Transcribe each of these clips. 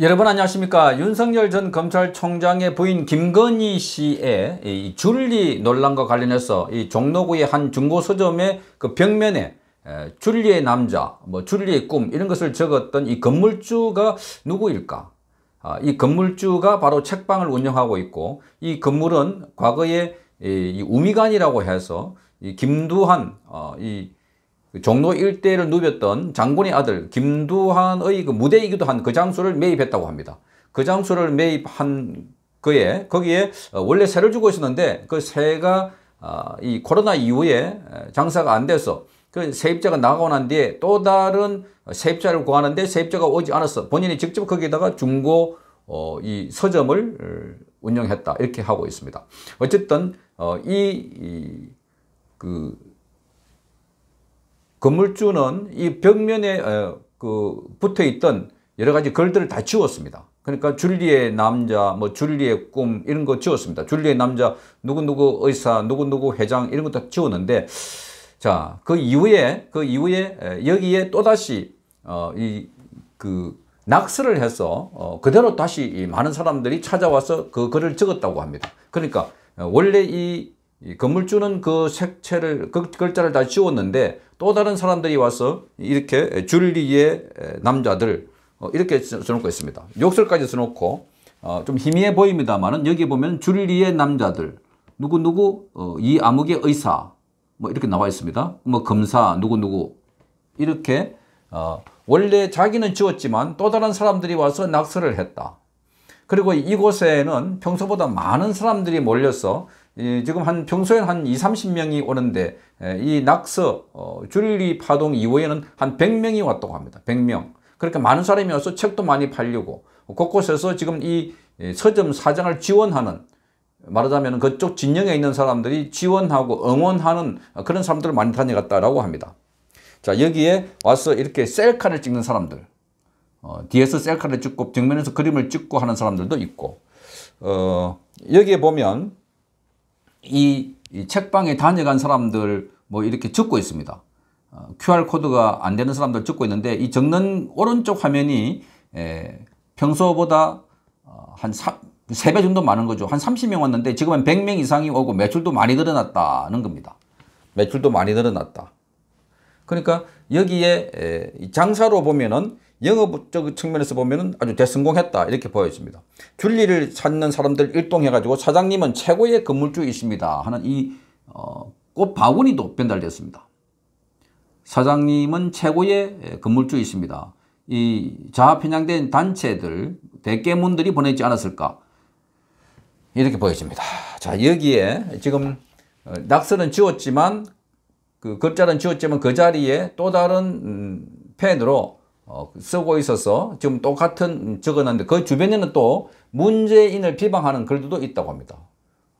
여러분 안녕하십니까 윤석열 전 검찰총장의 부인 김건희 씨의 이 줄리 논란과 관련해서 이 종로구의 한 중고 서점의 그 벽면에 에, 줄리의 남자 뭐 줄리의 꿈 이런 것을 적었던 이 건물주가 누구일까 아, 이 건물주가 바로 책방을 운영하고 있고 이 건물은 과거에 이, 이 우미관이라고 해서 이 김두한 어, 이그 종로 일대를 누볐던 장군의 아들 김두한의 그 무대이기도 한 그장소를 매입했다고 합니다. 그장소를 매입한 그에 거기에 어, 원래 새를 주고 있었는데 그새가이 어, 코로나 이후에 어, 장사가 안 돼서 그 세입자가 나가고 난 뒤에 또 다른 세입자를 구하는데 세입자가 오지 않았어. 본인이 직접 거기다가 중고 이 서점을 운영했다 이렇게 하고 있습니다. 어쨌든 이그 건물주는 이 벽면에 어, 그 붙어 있던 여러 가지 글들을 다 지웠습니다. 그러니까 줄리의 남자, 뭐 줄리의 꿈 이런 거 지웠습니다. 줄리의 남자, 누구누구 의사, 누구누구 회장 이런 것다 지웠는데 자, 그 이후에 그 이후에 여기에 또다시 어이그 낙서를 해서 어 그대로 다시 많은 사람들이 찾아와서 그 글을 적었다고 합니다. 그러니까 어, 원래 이이 건물주는 그 색채를 그 글자를 다 지웠는데 또 다른 사람들이 와서 이렇게 줄리의 남자들 어, 이렇게 써놓고 있습니다. 욕설까지 써놓고 어, 좀 희미해 보입니다만은 여기 보면 줄리의 남자들 누구누구 어, 이 암흑의 의사 뭐 이렇게 나와 있습니다. 뭐 검사 누구누구 이렇게 원래 자기는 지웠지만 또 다른 사람들이 와서 낙서를 했다. 그리고 이곳에는 평소보다 많은 사람들이 몰려서 지금 한평소에한 2, 30명이 오는데 이 낙서 어, 줄리 파동 이후에는 한 100명이 왔다고 합니다. 100명. 그렇게 많은 사람이 와서 책도 많이 팔리고 곳곳에서 지금 이 서점 사장을 지원하는 말하자면 그쪽 진영에 있는 사람들이 지원하고 응원하는 그런 사람들을 많이 다녀갔다라고 합니다. 자 여기에 와서 이렇게 셀카를 찍는 사람들 어, 뒤에서 셀카를 찍고 정면에서 그림을 찍고 하는 사람들도 있고 어, 여기에 보면 이, 책방에 다녀간 사람들 뭐 이렇게 적고 있습니다. QR코드가 어, 안 되는 사람들 적고 있는데 이 적는 오른쪽 화면이 에, 평소보다 어, 한 3배 정도 많은 거죠. 한 30명 왔는데 지금은 100명 이상이 오고 매출도 많이 늘어났다는 겁니다. 매출도 많이 늘어났다. 그러니까 여기에 장사로 보면은 영업적 그 측면에서 보면 아주 대성공했다 이렇게 보여집니다. 균리를 찾는 사람들 일동해가지고 사장님은 최고의 건물주이십니다 하는 이 어, 꽃바구니도 변달되습니다 사장님은 최고의 예, 건물주이십니다. 이 자아 편향된 단체들, 대깨문들이 보내지 않았을까 이렇게 보여집니다. 자 여기에 지금 어, 낙서는 지웠지만 그 글자는 지웠지만 그 자리에 또 다른 음, 펜으로 어, 쓰고 있어서 지금 똑같은 적어놨는데 그 주변에는 또 문재인을 비방하는 글들도 있다고 합니다.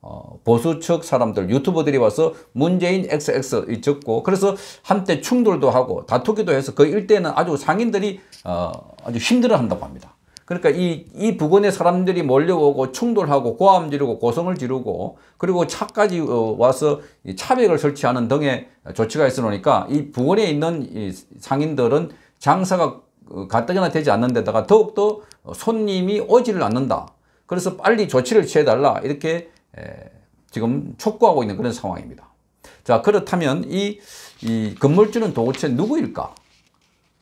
어, 보수 측 사람들, 유튜버들이 와서 문재인 XX 적고 그래서 한때 충돌도 하고 다투기도 해서 그 일대는 아주 상인들이 어, 아주 힘들어한다고 합니다. 그러니까 이, 이 부근에 사람들이 몰려오고 충돌하고 고함 지르고 고성을 지르고 그리고 차까지 어, 와서 차벽을 설치하는 등의 조치가 있으니까 이 부근에 있는 이 상인들은 장사가 어, 가뜩이나 되지 않는 데다가 더욱더 손님이 오지를 않는다. 그래서 빨리 조치를 취해달라 이렇게 지금 촉구하고 있는 그런 상황입니다. 자 그렇다면 이, 이 건물주는 도대체 누구일까?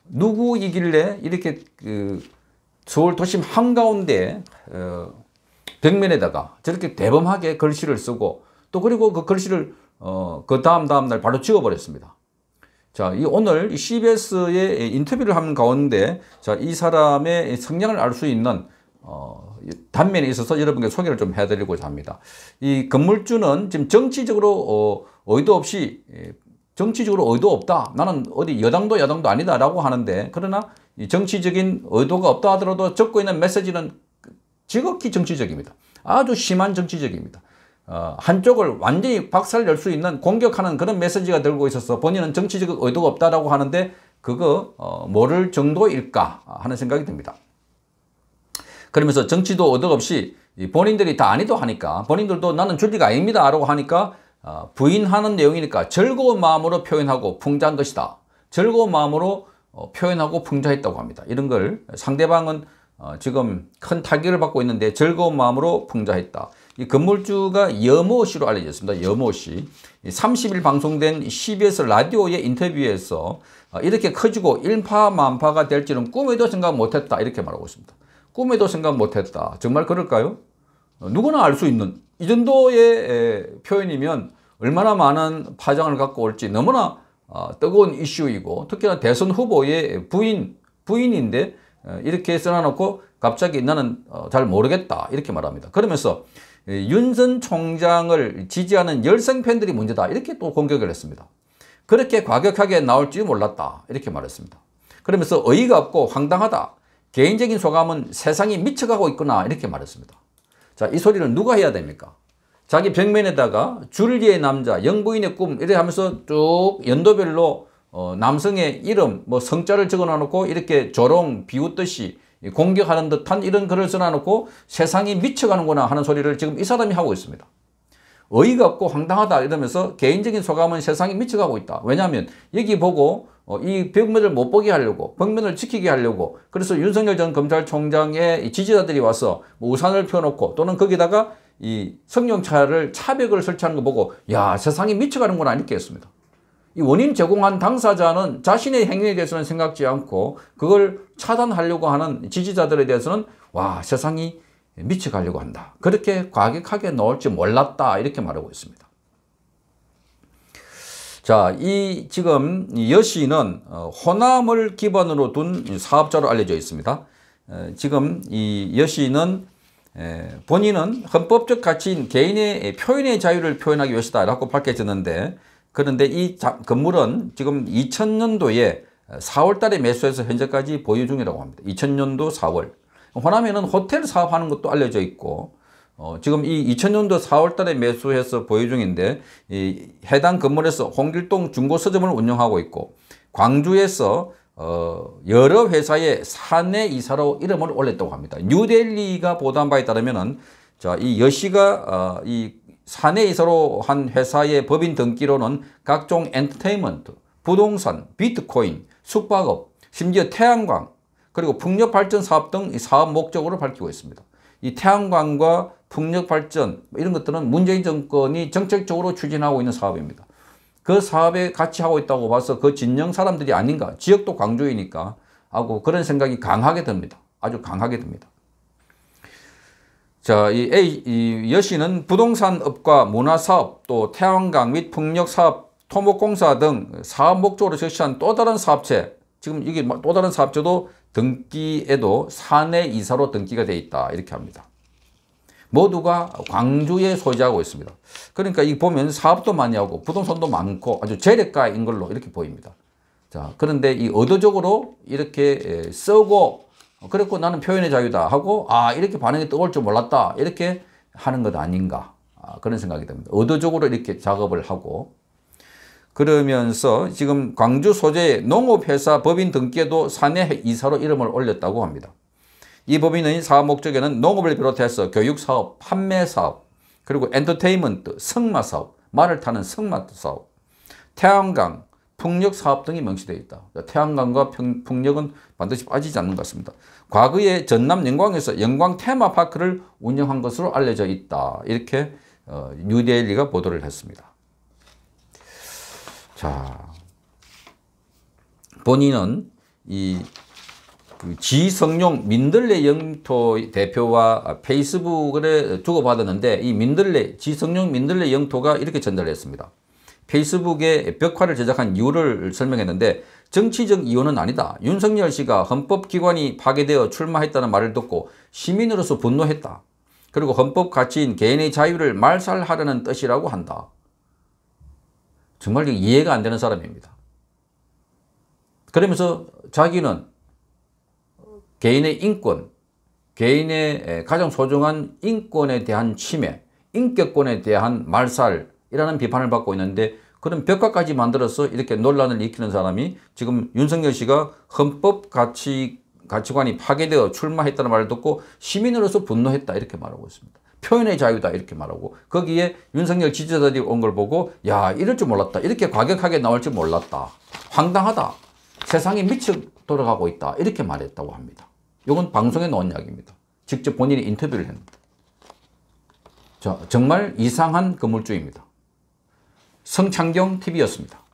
누구이길래 이렇게 그 서울 도심 한가운데 어, 벽면에다가 저렇게 대범하게 글씨를 쓰고 또 그리고 그 글씨를 어, 그 다음 다음날 바로 찍어버렸습니다 자, 이 오늘 CBS의 인터뷰를 하는 가운데 자, 이 사람의 성향을 알 수 있는 어, 단면에 있어서 여러분께 소개를 좀 해드리고자 합니다. 이 건물주는 지금 정치적으로 어, 의도 없이 예, 정치적으로 의도 없다. 나는 어디 여당도 야당도 아니다라고 하는데 그러나 이 정치적인 의도가 없다 하더라도 적고 있는 메시지는 그 지극히 정치적입니다. 아주 심한 정치적입니다. 어, 한쪽을 완전히 박살낼 수 있는 공격하는 그런 메시지가 들고 있어서 본인은 정치적 의도가 없다라고 하는데 그거 어, 모를 정도일까 하는 생각이 듭니다. 그러면서 정치도 의도 없이 본인들이 다 아니도 하니까 본인들도 나는 줄리가 아닙니다 라고 하니까 어, 부인하는 내용이니까 즐거운 마음으로 표현하고 풍자한 것이다. 즐거운 마음으로 어, 표현하고 풍자했다고 합니다. 이런 걸 상대방은 어, 지금 큰 타격을 받고 있는데 즐거운 마음으로 풍자했다. 이 건물주가 여모 씨로 알려졌습니다. 여모 씨. 30일 방송된 CBS 라디오의 인터뷰에서 어, 이렇게 커지고 일파만파가 될지는 꿈에도 생각 못했다. 이렇게 말하고 있습니다. 꿈에도 생각 못했다. 정말 그럴까요? 어, 누구나 알 수 있는 이 정도의 표현이면 얼마나 많은 파장을 갖고 올지 너무나 어, 뜨거운 이슈이고 특히나 대선 후보의 부인, 부인인데 이렇게 써놔놓고 갑자기 나는 잘 모르겠다 이렇게 말합니다. 그러면서 예, 윤전 총장을 지지하는 열성 팬들이 문제다 이렇게 또 공격을 했습니다. 그렇게 과격하게 나올 줄 몰랐다 이렇게 말했습니다. 그러면서 어이가 없고 황당하다. 개인적인 소감은 세상이 미쳐가고 있구나 이렇게 말했습니다. 자, 이 소리를 누가 해야 됩니까? 자기 벽면에다가 줄리의 남자, 영부인의 꿈 이래 하면서 쭉 연도별로 어, 남성의 이름, 뭐 성자를 적어놔놓고 이렇게 조롱, 비웃듯이 공격하는 듯한 이런 글을 써놔놓고 세상이 미쳐가는구나 하는 소리를 지금 이 사람이 하고 있습니다. 어이가 없고 황당하다 이러면서 개인적인 소감은 세상이 미쳐가고 있다. 왜냐하면 여기 보고 어, 이 벽면을 못 보게 하려고 벽면을 지키게 하려고 그래서 윤석열 전 검찰총장의 지지자들이 와서 뭐 우산을 펴놓고 또는 거기다가 이 성령차를 차벽을 설치하는 거 보고 야 세상이 미쳐가는 건 아니겠습니다. 이 원인 제공한 당사자는 자신의 행위에 대해서는 생각지 않고 그걸 차단하려고 하는 지지자들에 대해서는 와 세상이 미쳐가려고 한다. 그렇게 과격하게 나올지 몰랐다 이렇게 말하고 있습니다. 자, 이 지금 여시는 어, 호남을 기반으로 둔 사업자로 알려져 있습니다. 어, 지금 이 여시는 본인은 헌법적 가치인 개인의 표현의 자유를 표현하기 위해서다라고 밝혀졌는데 그런데 이 건물은 지금 2000년도에 4월 달에 매수해서 현재까지 보유 중이라고 합니다. 2000년도 4월. 호남에는 호텔 사업하는 것도 알려져 있고 어, 지금 이 2000년도 4월 달에 매수해서 보유 중인데 이 해당 건물에서 홍길동 중고서점을 운영하고 있고 광주에서 어, 여러 회사의 사내 이사로 이름을 올렸다고 합니다. 뉴델리가 보도한 바에 따르면은 자, 이여씨가 어, 이 사내이 서로 한 회사의 법인 등기로는 각종 엔터테인먼트, 부동산, 비트코인, 숙박업, 심지어 태양광, 그리고 풍력발전 사업 등 사업 목적으로 밝히고 있습니다. 이 태양광과 풍력발전 뭐 이런 것들은 문재인 정권이 정책적으로 추진하고 있는 사업입니다. 그 사업에 같이 하고 있다고 봐서 그 진영 사람들이 아닌가 지역도 광주이니까 하고 그런 생각이 강하게 듭니다. 아주 강하게 듭니다. 자, 이 A, 이여신은 부동산업과 문화사업, 또 태양광 및 풍력사업, 토목공사 등 사업 목적으로 제시한 또 다른 사업체, 지금 이게 뭐 또 다른 사업체도 등기에도 사내 이사로 등기가 돼 있다. 이렇게 합니다. 모두가 광주에 소재하고 있습니다. 그러니까 이 보면 사업도 많이 하고 부동산도 많고 아주 재래가인 걸로 이렇게 보입니다. 자, 그런데 이 의도적으로 이렇게 쓰고 어, 그랬고 나는 표현의 자유다 하고 아 이렇게 반응이 떠올 줄 몰랐다 이렇게 하는 것 아닌가 아, 그런 생각이 듭니다. 의도적으로 이렇게 작업을 하고 그러면서 지금 광주 소재 농업회사 법인 등기에도 사내 이사로 이름을 올렸다고 합니다. 이 법인의 사업 목적에는 농업을 비롯해서 교육사업, 판매사업, 그리고 엔터테인먼트, 승마사업, 말을 타는 승마사업, 태양광, 풍력 사업 등이 명시되어 있다. 그러니까 태양광과 평, 풍력은 반드시 빠지지 않는 것 같습니다. 과거에 전남 영광에서 영광 테마파크를 운영한 것으로 알려져 있다. 이렇게 어, 뉴데일리가 보도를 했습니다. 자, 본인은 이 그 지성용 민들레 영토 대표와 페이스북에 주고받았는데 이 민들레, 지성용 민들레 영토가 이렇게 전달했습니다. 페이스북에 벽화를 제작한 이유를 설명했는데 정치적 이유는 아니다. 윤석열 씨가 헌법기관이 파괴되어 출마했다는 말을 듣고 시민으로서 분노했다. 그리고 헌법 가치인 개인의 자유를 말살하려는 뜻이라고 한다. 정말 이해가 안 되는 사람입니다. 그러면서 자기는 개인의 인권, 개인의 가장 소중한 인권에 대한 침해, 인격권에 대한 말살, 이라는 비판을 받고 있는데 그런 벽화까지 만들어서 이렇게 논란을 일으키는 사람이 지금 윤석열 씨가 헌법 가치, 가치관이 파괴되어 출마했다는 말을 듣고 시민으로서 분노했다 이렇게 말하고 있습니다. 표현의 자유다 이렇게 말하고 거기에 윤석열 지지자들이 온 걸 보고 야 이럴 줄 몰랐다 이렇게 과격하게 나올 줄 몰랐다 황당하다 세상이 미쳐 돌아가고 있다 이렇게 말했다고 합니다 이건 방송에 나온 이야기입니다 직접 본인이 인터뷰를 했는데 자, 정말 이상한 건물주입니다 성창경 TV였습니다.